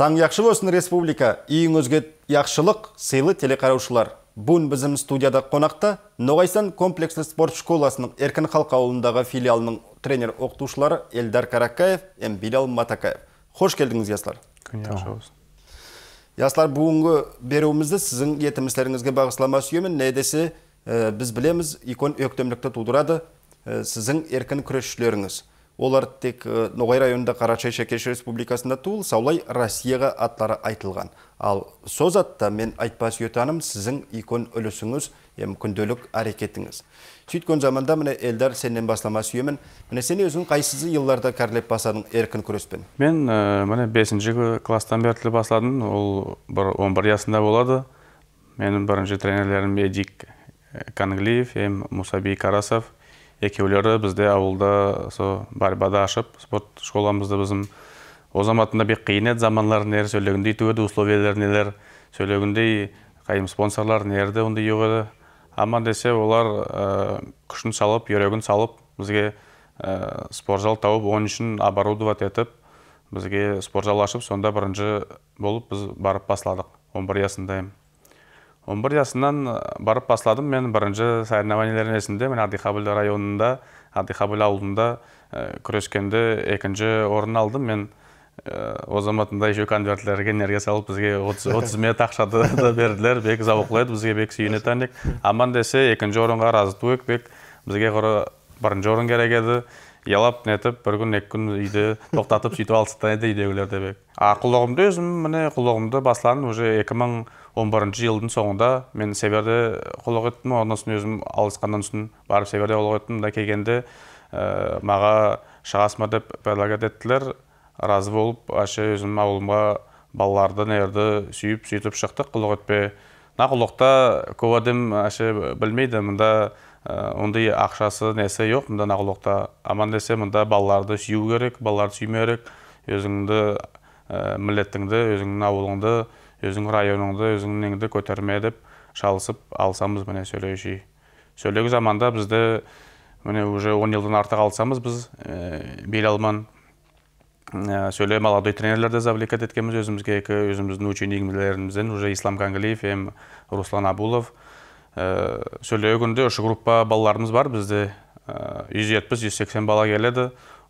яқшы болсын республика, иң өзге яқшылық сыйлы телеқараушылар Бұн бізім студияда қонақта Ноғайстан комплексті спорт школасының Еркін қалқа ауылындағы филиалының тренер оқытушылары Элдар Каракаев, Эмбилал Матакаев. Хош келдіңіз, яслар. Күн Яслар, бүгінгі беруімізді сіздің етімістеріңізге бағысылама сүйемін. Нәйдесі біз білеміз, икон өктемлікті тудырады сіздің еркін күрешшілеріңіз олар тек э, ноғай районында қарачай-шәкеш республикасында туыл, саулай россияға аттары айтылған ал соз атта мен айтпас етаным, сіздің икон өлісіңіз, ем күнделік әрекетіңіз сөйткен заманда міне әлдар сеннен бастама сүйемін міне сен өзің қайсызы жылдарда кәрлеп басадың еркін күреспен мен ә, міне бесінші класстан бері бастадым ол бір он бір жасында болады менің бірінші тренерлерім эдик э, канглиев ем мұсаби карасов екеулері бізде ауылда со борьбада ашып спорт школамызды біздің о заматында бек қиын еді заманлар нер сөйлегендей түбеді условиялар нелер сөйлегендей қайым спонсорлар нерді ондай жоқ аман десе олар э, күшін салып жүрегін салып бізге ә, спорт тауып оның үшін оборудовать етіп бізге спортзал ашып сонда бірінші болып біз барып басладық бір жасындаймын 11 жасымнан барып басладым мен бірінші соревнованияларым есімде мен адихабіл районында адихабіл ауылында күрескенде екінші орын алдым мен о заматында еще конвертлерге энергия салып бізге 30 мет ақшады да берділер бек зауқлайды бізге бек сүйіне аман десе екінші орынға разы бек бізге құры бірінші орын керек еді ұялап нетіп бір күн екі күн үйді тоқтатып сөйтіп алыстан еді үйдегілер демек а құлығымды өзім міне құлығымды бастаған уже бірінші жылдың соңында мен северде құлық еттім одан соң өзім алысқаннан соң барып северде құлдық еттім келгенде ә, маға шығасың ба деп предлагать еттілер разы болып әше өзім ауылымға балаларды нерді сүйіп сөйтіп шықтық құлық етпе мына құлықта көп адам әше білмейді мында ондай э, ақшасы несі жоқ мында нағылықта аман десе мында балаларды сүю керек балаларды сүймеу керек өзіңді ә, өзіңнің ауылыңды өзіңнің районыңды өзіңнің неңді көтерме деп шалысып алсамыз міне сөйлеуші сөйлегі заманда бізді міне уже он жылдан артық алсамыз біз ә, алман сөйле молодой тренерлерді завлекать еткенбіз өзімізге екі өзіміздің ученигімізден уже ислам кангалиев ем руслан абулов Э, сөйлеу күнде үш группа балаларымыз бар бізде э, жүз жетпіс жүз сексен бала келеді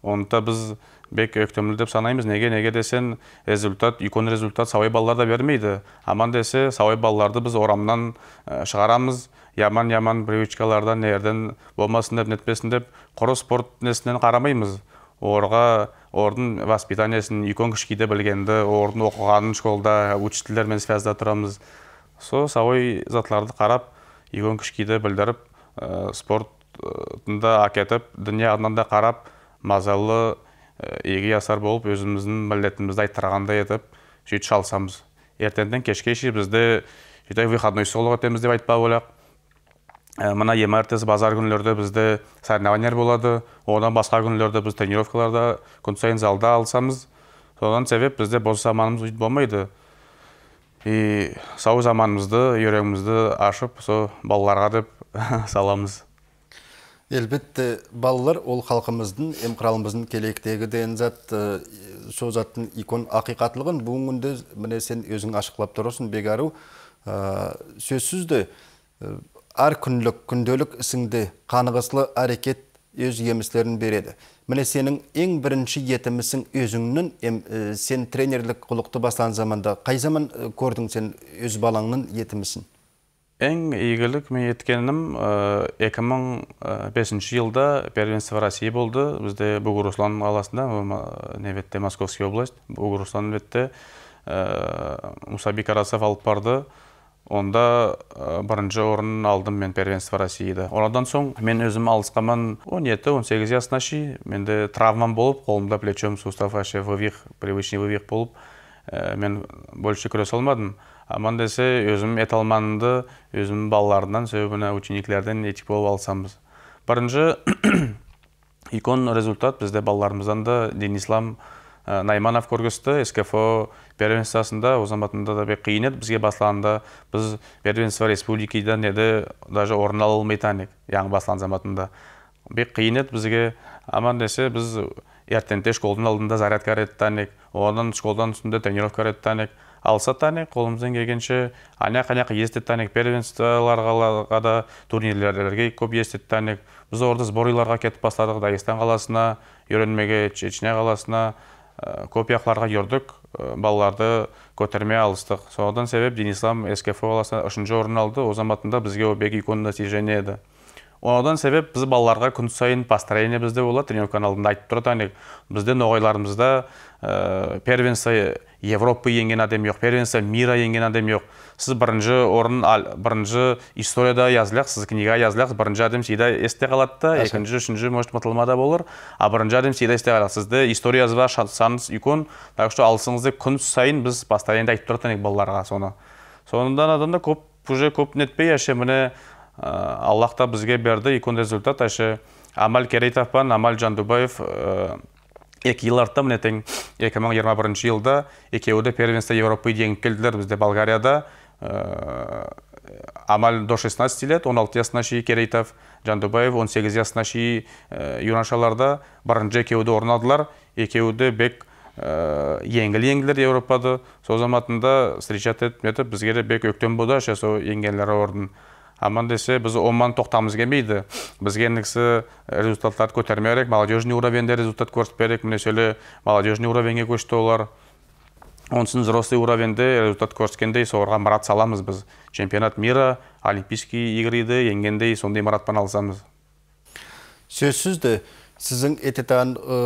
да біз бек өктемлі деп санаймыз неге неге десең результат үлкен результат сауай балаларда бермейді аман десе сауай балаларды біз орамнан э, шығарамыз яман яман привычкалардан нерден болмасын деп нетпесін деп құры спорт несінен қарамаймыз оларға ордың воспитаниесін үлкен кішкейде білгенді олардың оқығанын школда учительдермен связьда тұрамыз сол сауай затларды қарап кішкейді білдіріп ә, спортында әкетіп дүние жағынан да қарап мазалы егі асар болып өзіміздің міндетімізді айттырғандай етіп сөйтіп шалсамыз ертеңнен кешке шейін бізді жетай выходной солық етеміз деп айтпа ойлақ ә, мына ертесі базар күндерде бізді соревнованиялар болады одан басқа күндерде біз тренировкаларда күн сайын залда алсамыз содан себеп бізде бос заманымыз болмайды и сау заманымызды үйрегімізді ашып сол балаларға деп саламыз Әлбетте, балалар ол халқымыздың, құралымыздың келектегі деген зат, э, сол заттың икон ақиқатлығын. бүгінгі күнде міне сен өзің ашықлап тұрсың бекару ә, э, сөзсіз де э, әр күнлік күнделік ісіңде қанығыслы әрекет өз емістерін береді міне сенің ең бірінші етімісің өзіңнің э, сен тренерлік құлықты бастаған заманда қай заман э, көрдің сен өз балаңның етімісін ең игілік мен еткенім 2005 э, мың жылда первенство россии болды бізде бугуруслан қаласында неветте московский область бугуруслан бетте ә, алып барды онда бірінші орын алдым мен первенство россиида одан соң мен өзім алысқанмын 17-18 жасына шейін менде травмам болып қолымда плечом сустав вообще вывих привычный вывих болып ә, мен больше күресе алмадым аман десе өзім өзімнің өзім себебі мына учениктерден этик болып алсамыз бірінші икон результат бізде балаларымыздан да дин ислам Э, найманов көргізді скфо первенствосында о заматында да қиын еді бізге басылғанда біз первенство республикидан еді даже орын ала алмайтан едік яңы басылған заматында бек қиын еді бізге аман десе біз ертеңте школдың алдында зарядка танек, одан школдан үстінде тренировка танек, алса танек қолымыздан келгенше анақ анақ естіп танек первенстволарға да турнирлерге көп естіп танек біз орды сборыйларға кетіп бастадық дагестан қаласына үйренмеге чечня қаласына копиякыларга жүрдік э, балаларды көтерме алыстық содан себеп денис ислам скф баласына үшінші орын алды ол заматында бізге ол бек икон еді себеп біз балаларға күн сайын построение бізде болады тренировканың алдында айтып тұрады бізде ноғайларымызда э, первенство европа енген адам жоқ первенство мира енген адам жоқ сіз бірінші орын бірінші историяда жазылақ сіз книга жазылақ бірінші адам всегда есте қалады да екінші үшінші может ұмытылмада болар а бірінші адам всегда есте қалады сізді история жазба үкен үлкен так что алсыңызды күн сайын біз постоянно айтып тұратын едік балаларға соны Соныдан адамда көп уже көп нетпей әше міне аллах та бізге берді үлкен результат әше амал керейтов амал жандубаев екі ел артта міне тең екі жылда екеуі де первенство европы жеңіп келділер бізде болгарияда э, амаль до 16 лет 16 жасына шейін керейтов жандубаев 18 жасына шейін э, юнашаларда бірінші екеуі орын алдылар екеуі де бек э, еңгіл еңгілер еуропада сол заматында встречать етіп бізге де бек өктен болды сол еңгенлер орын аман десе біз оман тоқтамыз келмейді бізге негізі результаттарды көтермеу керек молодежный уровеньде результат көрсетпеу керек міне сөйле молодежный уровеньге көшті олар онсын взрослый уровеньде результат көрсеткендей соларға марат саламыз біз чемпионат мира олимпийский игриді енгендей сондай маратпен алысамыз сөзсіз де сіздің ететаған э,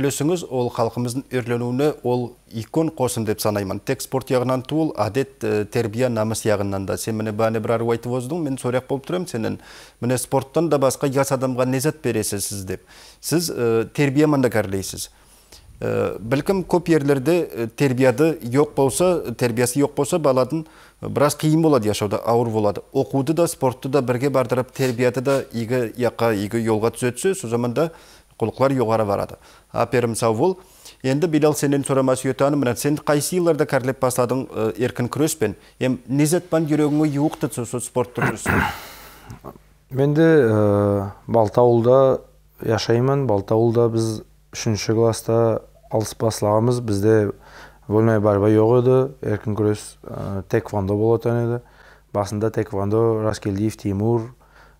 үлесіңіз ол халқымыздың өрленуіне ол икон қосын деп санаймын тек спорт яғынан туыл әдет э, тәрбие намыс жағынан да сен міне бәне бір ару айтып оздың мен сұрақ болып тұрамын сенен міне спорттан да басқа жас адамға нәзат бересіз сіз деп сіз ә, тәрбие Білкім ә, бәлкім көп ерлерде тәрбияды жоқ болса тәрбиесі жоқ болса баладың біраз қиын болады жашауда ауыр болады оқуды да спортты да бірге бардырып тәрбияды да игі яққа игі жолға түзетсе сол заманда құлықлар жоғары барады Аперім сау бол енді билал сенен сұрама сүйетаным мына сен қайсы жылдарда кәрлеп бастадың ә, еркін күреспен ем не затпан жүрегіңе юық сол спорт түрісі менде ә, балтауылда яшаймын балтауылда біз үшінші класста алыс бастағанбыз бізде вольная борьба жоқ еді еркін күрес ә, тэквондо болатын еді басында тэквондо раскелдиев тимур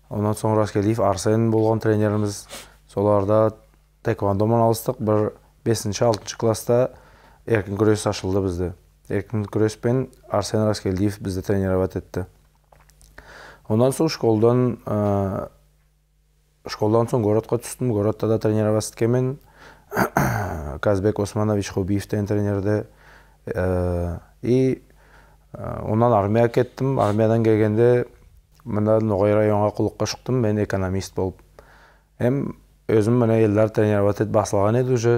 онан соң раскелдиев арсен болған тренеріміз соларда таэквондомен алыстық бір бесінші алтыншы класста еркін күрес ашылды бізде еркін күреспен арсен раскелдиев бізді тренировать етті одан э, соң школдан ә, школдан соң городқа түстім городта да тренировать еткенмін казбек османович хубиевтен тренерді ә, э, и э, онан армия кеттім армиядан келгенде мына ноғай районға құлыққа шықтым мен экономист болып эм өзім міне елдар тренировать етіп басталған еді уже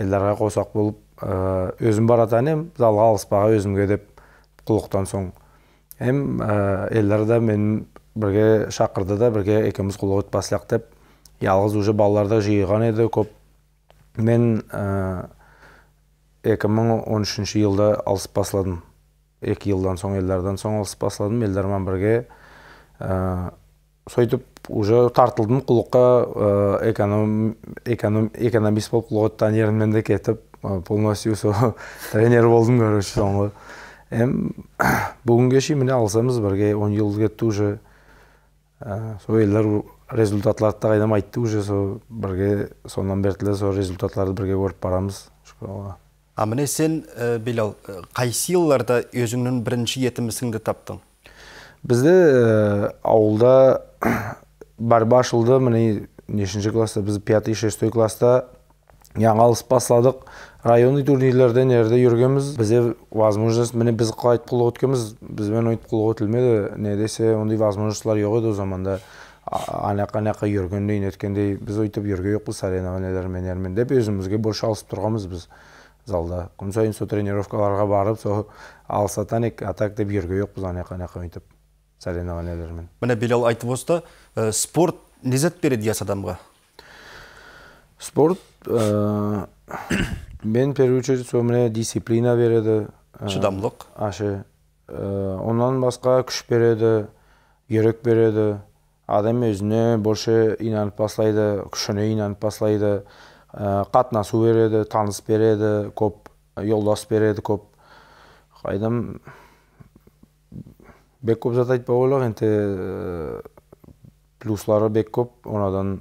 елдарға қосақ болып өзім баратын ем залға алыспаға өзімге деп құлықтан соң ә элдар да мен бірге шақырды да бірге екеуміз құлық өтпаслақ деп жалғыз уже балаларды жиыған еді көп мен екі мың он үшінші жылда алысып басладым екі жылдан соң елдардан соң алысып басладым елдармен бірге сөйтіп уже тартылдым құлыққа э, эконом эконом экономист болуп кулугаттан де кетіп, полностью со тренер болдым короче соңғы эми бүгінге шейін міне алысамыз бірге он жыл кетті уже э, сол элдер результатларды да айтты уже бірге сондан бертиле сол результатларды бірге көріп барамыз шүкір а міне сен э, билал қайсы жылдарда өзіңнің бірінші етімісіңді таптың бізде ауылда ашылды міне нешінші класста біз пятый шестой класста алыс басладық районный турнирлерде нерде жүргенбіз бізде возможность міне біз қалай айтқұлық өткенбіз бізбен айтқұлық өтілмеді не десе ондай возможностьлар жоқ еді ол заманда ана жаққа ана жаққа жүргендей неткендей біз өйтіп жүрген жоқпыз соревнованиялармен деп өзімізге больше алысып тұрғанбыз біз залда күн сайын сол тренировкаларға барып сол алысатан а так деп жүрген жоқпыз ана жаққа ана жаққа өйтіп соревнованиялармен міне белал айтып осты ә, «Э, спорт зат береді жас адамға спорт ә, мен первую очередь сол дисциплина береді ә, шыдамдылық ашы онан басқа күш береді ерек береді адам өзіне больше инанып бастайды күшіне инанып бастайды қатынасу береді таныс береді көп жолдас береді көп қайдам бек көп жатайды ба енді плюслары бек көп онадан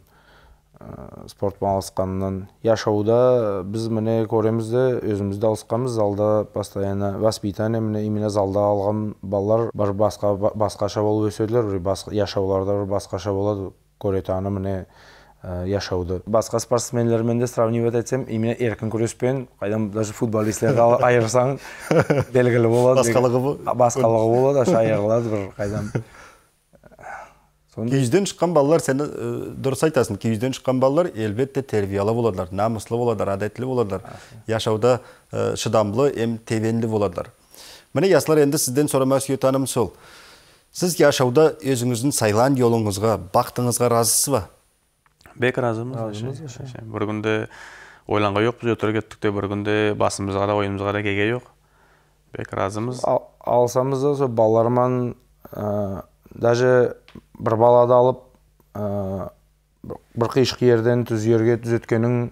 спорт спортпен алысқаннан біз біз міне көреміз де өзіміз де алысқанбыз залда постоянно воспитание міне именно залда алған балалар бір басқа басқаша болып өсөдүлөр басқа яшауларда бір басқаша болады көретаны міне Э, яшауды басқа спортсмендермен де сравнивать етсем именно еркін күреспен қайдан даже футболистлерді айырсаң белгілі болады басқалығы басқалығы болады айырылады бір қайдан күйізден шыққан балалар сені э, дұрыс айтасың күйізден шыққан балалар әлбетте тәрбиелі боладылар намыслы боладылар әдетлі боладылар яшауда э, шыдамлы эм тебенді боладылар міне яслар енді сізден сұрамас сүйетаным сол сіз яшауда өзіңіздің сайлан жолыңызға бақытыңызға разысыз ба бек разымыз бір күнде ойланған жоқпыз өтірік кеттік деп бір күнде басымызға да ойымызға да келген жоқ бек разымыз алсамыз да сол балаларман даже бір балады алып ә, бір жерден түз жерге түзеткенің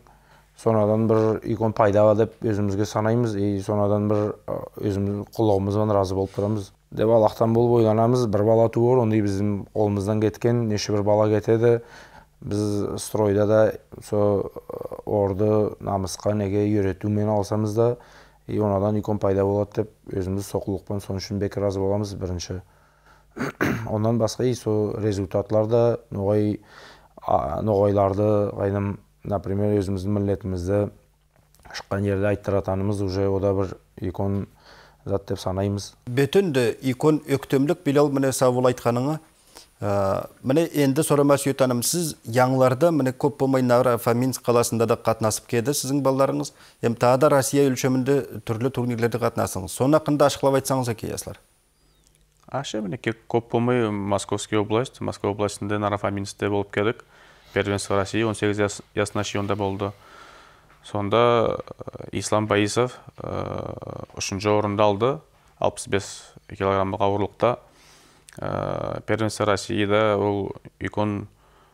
сонадан бір икон пайда деп өзімізге санаймыз и сонадан бір өзіміз құлығымызбен разы болып тұрамыз деп аллахтан болып ойланамыз бір бала туып ондай біздің қолымыздан кеткен неше бір бала кетеді біз стройда да орды намысқа неге үйретумен алсамыз да и онадан икон пайда болады деп өзіміз соқылықпен соның үшін бек разы боламыз бірінші ондан басқа и сол результатлар да ноғай ноғайларды қайным например өзіміздің милletімізді шыққан жерде айттыратанымыз уже ода бір икон зат деп санаймыз бөтен икон өктемлік билал міне сабыл айтқаныңа Ә, міне енді сорама сүйетаным сіз яңларды міне көп болмай фоминск қаласында да қатынасып кеді сіздің балаларыңыз енді тағы да россия өлшемінде түрлі турнирлерде қатынастыңыз соны ақында ашқылап айтсаңыз әкеясылар ашы мінекей көп болмай московский область москва областінде нарафаминскте болып келдік первенство россии 18 сегіз жасына болды сонда э, ислам Баисов э, үшінші орынды алды 65 бес ауырлықта Э, первенство россияда ол үлкен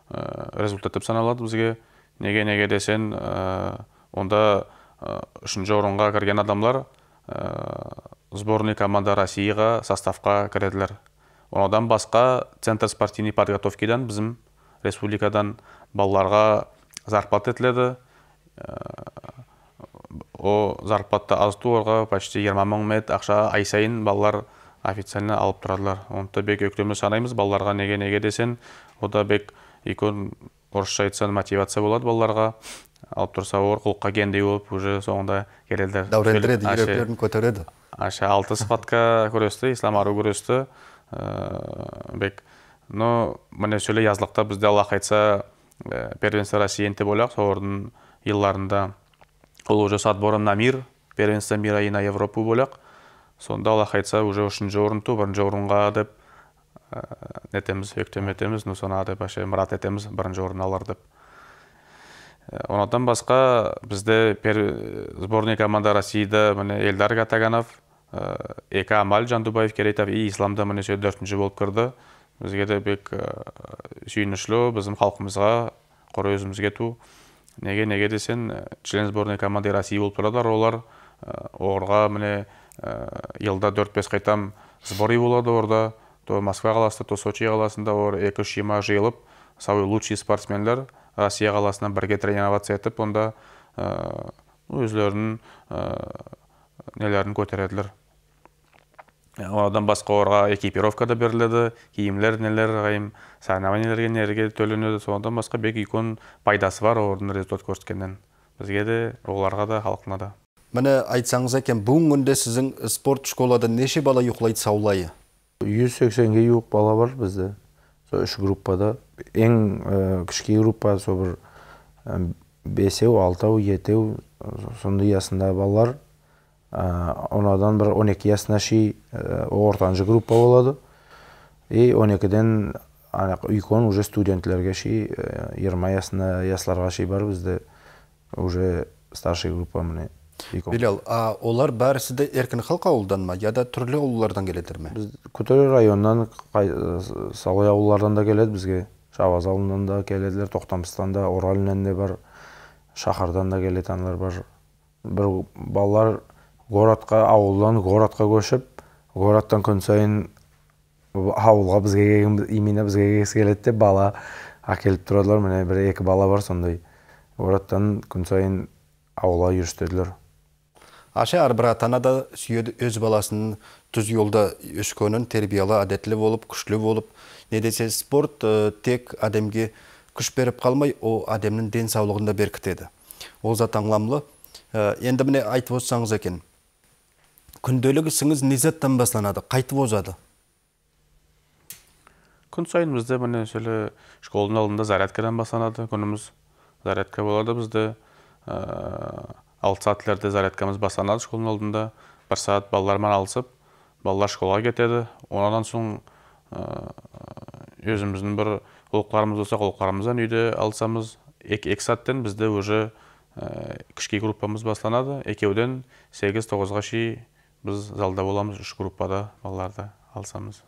э, результат деп саналады бізге неге неге десең э, онда үшінші орынға кірген адамдар сборный команда россияға составқа кіреділер одан басқа центр спортивной подготовкидан біздің республикадан балаларға зарплата етіледі о зарплата аз почти жиырма мың ақша ай сайын балалар официально алып тұрадылар онда бек өктөмдү санаймыз балаларға неге неге десең ода бек экөөн орысша айтсаң мотивация болады балаларға алып турса құлыққа кендей болып уже соңында келеді дәурендіреді үйректерін көтереді аша алты сыпатқа күресті ислам ару күресті э, бек но міне сөйле бізде алла қайтса ә, э, первенство россии деп ойлайық солардың жылдарында ол уже отбором на мир первенство мира и на европу сонда аллах айтса уже үшінші ту бірінші орынға деп ә, нетеміз өктем етеміз соны деп вообще мұрат етеміз бірінші орын алар деп ә, онадан басқа бізде сборный команда россияда міне элдар катаганов ә, эка амаль жандубаев керейтов и исламда міне сол төртінші болып кірді бізге де бек ә, сүйінішлі біздің халқымызға құр өзімізге ту неге неге десең член сборной команды россии болып тұрады олар оғырға міне Ә, елда төрт бес қайтам сбори болады орда то москва қаласында то сочи қаласында ор екі үш жиырма жиылып самый лучший спортсмендер россия қаласынан бірге тренироваться етіп онда ә, өздерінің ә, нелерін көтереділер одан басқа оларға экипировка да беріледі киімдер нелер қайым соревнованиелерге нелерге төленеді содан басқа бек үлкен пайдасы бар олардың результат көрсеткеннен бізге де оларға да халқына да Мені айтсаңыз әкен, бұғын үнде сізің спорт школады неше бала ұйықлайды саулайы? 180-ге ұйық бала бар бізді, үш группада. Ең э, күшке группа, сөбір 5-еу, э, 6-еу, 7-еу, сонды ясында балар. Э, онадан бір 12 ясына ши ортаншы группа болады. И 12-ден үйкон үже студентлерге ши, 20 ясына ясларға ши бар бізді, үже старшы группа мұны. Билал, а олар бәрісі де еркін халық ауылдан ма, яда түрлі ауылдардан келедір ме? Біз көтері районнан, Салай ауылдардан да келеді бізге. Шаваз ауылынан да келеділер, Тоқтамыстан да, Оралынан да бар, шаһардан да келеді аналар бар. Бір балалар городқа, ауылдан городқа көшіп, городтан күн сайын ауылға бізге именно бізге келеді бала әкеліп тұрадылар міне бір екі бала бар сондай городтан күн сайын ауылға жүрістеділер Аша атана да сүйеді өз баласының түз жолда өскөнін тербиялы әдетлі болып, күшлі болып. недесе спорт э, тек адемге күш беріп қалмай, о адемнің ден да беркітеді. Ол зат аңламлы. Э, енді міне айтып отырсаңыз екен. Күнделік сіңіз незеттен басланады? басталады? Қайтып озады? күн сайын бізде міне шілі алында алдында зарядкадан басталады күніміз зарядка болады бізді. Э, алты сағатларда зарядкамыз басанады школдың алдында бір сағат балалармен алысып балалар школға кетеді одан соң э, өзіміздің бір қолықларымыз болса қолықларымыздан үйде алысамыз. екі, екі бізді уже ә, группамыз басталады екеуден сегіз ға шейін біз залда боламыз үш группада балаларды алысамыз.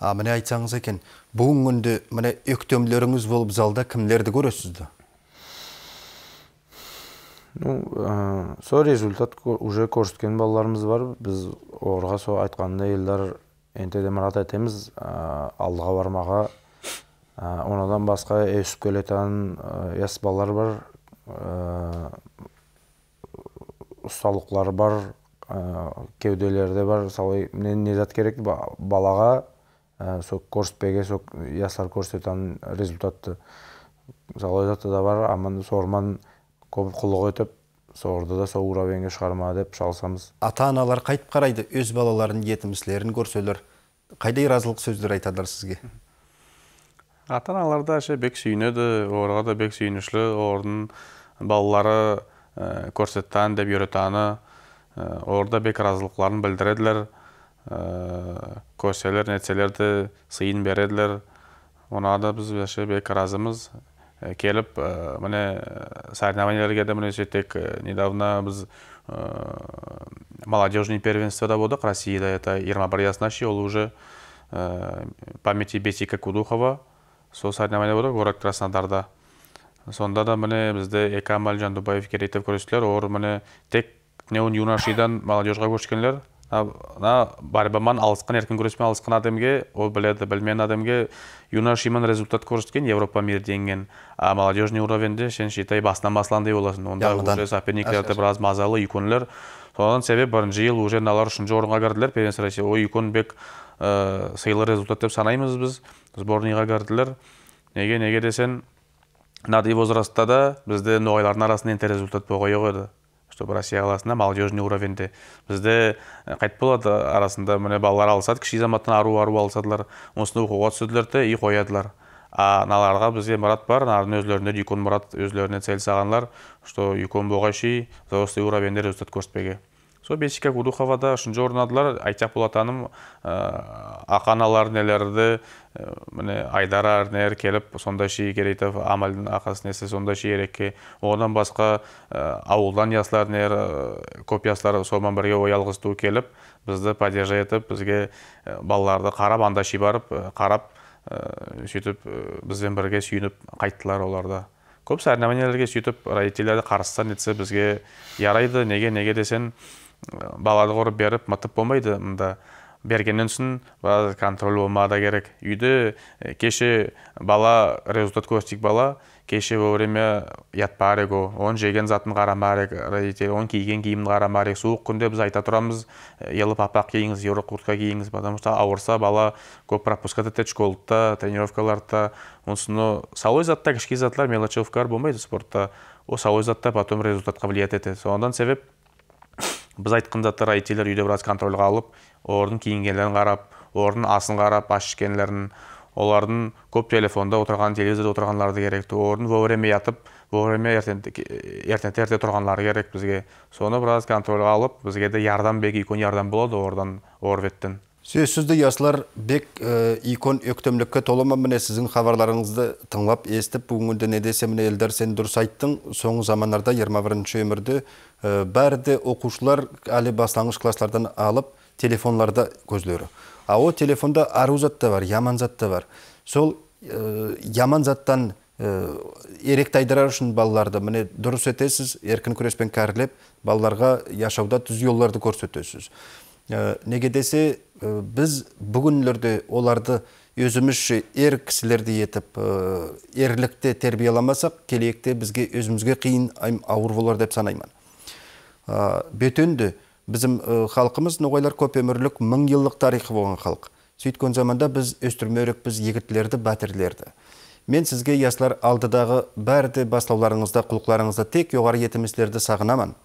а міне айтсаңыз екен бүгінгі үнді міне өктемлеріңіз болып залда кімдерді көресіздер ну ә, сол результат уже көрсеткен балаларымыз бар біз оларға сол айтқандай елдар енді де мұрат алдыға бармаға онадан басқа өсіп келе жатқан балалар бар ә, ұсталықлар бар ә, де бар мысалы мен не зат керек балаға ә, сол көрсетпеге сол жастар көрсететін результатты мысалы да бар аман сорман көп құлық етіп сорды да сол уровеньге шығарма деп шалсамыз ата аналар қайтып қарайды өз балаларын жетімсілерін көрселер қайдай разылық сөздер айтадылар сізге ата аналар да ше бек сүйінеді оларға да бек сүйінішлі олардың балалары ә, деп үйретаны ә, э, оларда бек разылықларын білдіреділер ә, көрселер нетселерді сыйын береділер онада да біз бек разымыз келіп міне соревнованиелерге де міне недавно біз молодежный первенствода болдық россияда это жиырма бір жасына шейін ол уже памяти бесика кудухова сол соревнование болды город краснодарда сонда да міне бізді экамаль жандубаев керейтов көрсетілер олар міне тек неон юношидан молодежьға көшкенлер мына борьбаман алысқан еркін күреспен алысқан адамге ол біледі білмеген адамге шиман результат көрсеткен европа мир деген а молодежный уровеньде сен считай басынан басылған боласың онда уже соперниктер біраз мазалы үйкөнілер содан себеп бірінші жыл уже мыналар үшінші орынға кірділер первенство россии ой үйкөнбек ә, сыйлы результат деп санаймыз біз сборныйға кірділер неге неге десең мынадай возрастта да бізде ноғайлардың арасында интер результат болғай еді чтобы россия қаласында молодежный уровеньде бізді э, қайтып болады арасында міне балалар алысады кіші заматтан ару ару алысадылар осыны оқуға түсірділер де и қоядылар а аналарға бізге мұрат бар аналардың өзлерінде үлкен мұрат өзлеріне цель салғанлар что үлкен ши за осы уровеньдер көрсетпеге сол бесикак удуховада ошончо орнадылар айтап болот анын э, ак аналар нелерди э, міне айдара арнер келіп сондаши керейтов амалдын ақасы несі сондаши ерекке одан басқа э, ауылдан яслар нер көп яслар бірге оялғыз келіп бізді поддержа етіп бізге балаларды қарап андаши барып қарап ә, сөйтіп бізбен бірге сүйініп қайттылар оларда көп сәрнаманелерге сөйтіп родительдерді қарсыса нетсе бізге ярайды неге неге десең балады ұрып беріп мытып болмайды мында бергеннен соң біраз контроль да керек үйде э, кеше бала результат көрсетейік бала кеше вовремя ұятпа его он жеген затын қарама родитель оның киген киімін қарама суық күнде біз айта тұрамыз э, елі папақ киіңіз куртка киіңіз потому что ауырса бала көп пропускать етеді школда тренировкаларда осыны салой затта кішкене затлар мелочевкалар болмайды спортта ол салой затта потом результатқа влиять етеді содан себеп біз айтқанда айтилер үйде біраз контрольға алып олардың киінгендерін қарап олардың асын қарап аш олардың көп телефонда отырған телевизорда отырғанлары керек олардың вовремя ятып вовремя ертең ерте тұрғанлары керек бізге соны біраз контрольға алып бізге де ярдам бек үлкен ярдам болады ордан орветтен сөзсізді ясылар бек э, икон өктемлікке толыма, міне сіздің хабарларыңызды тыңлап естіп бүгінгінде не десе міне сен дұрыс айттың соңғы замандарда 21 өмірді э, бәрі бәрді оқушылар әлі бастаңғыш класстардан алып телефонларда көзлері. а ол телефонда ару зат та бар яман зат та бар сол э, яман заттан ерек тайдырар үшін балаларды міне дұрыс етесіз еркін күреспен кәрілеп балаларға яшауда түз жолдарды көрсетесіз Э, неге десе э, біз бүгінлерде оларды өзімізше ер кісілердей етіп э, ерлікте тәрбиеламасақ келекте бізге өзімізге қиын ауыр болар деп санаймын ә, бөтенде біздің халқымыз ноғайлар көп өмірлік мың жылдық тарихы болған халық сөйткен заманда біз біз егітлерді батырлерді мен сізге яслар алдыдағы бәрде бастауларыңызда құлықларыңызда тек жоғары етіміздерді сағынамын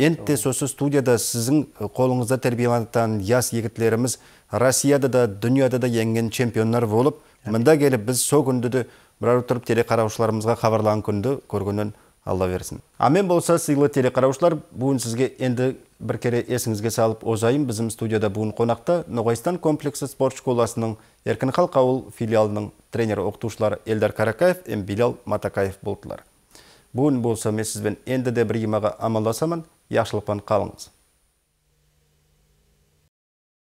енді сосы студияда сіздің э, қолыңызда тәрбиеланған яс егітлеріміз россияда да дүниеда да еңген чемпиондар болып мында келіп біз сол күнді де бірар тұрып телеқараушыларымызға хабарлаған күнді көргеннен алла берсін Амен болса сыйлы телеқараушылар бүгін сізге енді бір кере есіңізге салып озайын біздің студияда бүгін қонақта ноғайстан комплексі спорт школасының еркін халық ауыл филиалының тренер оқытушылары эльдар каракаев м билал матакаев болдылар бүгін болса мен сізбен енді де бірге амандасамын жақсылықпен қалыңыз